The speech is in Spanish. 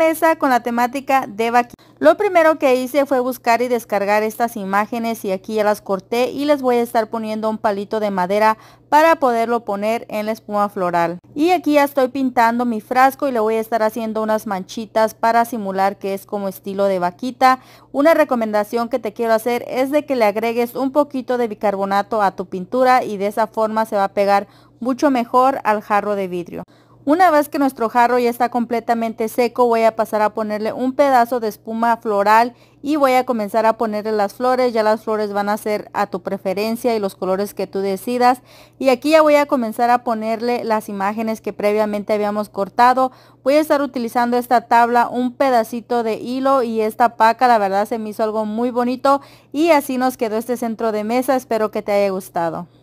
mesa con la temática de vaquita Lo primero que hice fue buscar y descargar estas imágenes y aquí ya las corté y les voy a estar poniendo un palito de madera para poderlo poner en la espuma floral. Y aquí ya estoy pintando mi frasco y le voy a estar haciendo unas manchitas para simular que es como estilo de vaquita. Una recomendación que te quiero hacer es de que le agregues un poquito de bicarbonato a tu pintura y de esa forma se va a pegar mucho mejor al jarro de vidrio. Una vez que nuestro jarro ya está completamente seco, voy a pasar a ponerle un pedazo de espuma floral y voy a comenzar a ponerle las flores. Ya las flores van a ser a tu preferencia y los colores que tú decidas. Y aquí ya voy a comenzar a ponerle las imágenes que previamente habíamos cortado. Voy a estar utilizando esta tabla, un pedacito de hilo y esta paca. La verdad se me hizo algo muy bonito y así nos quedó este centro de mesa. Espero que te haya gustado.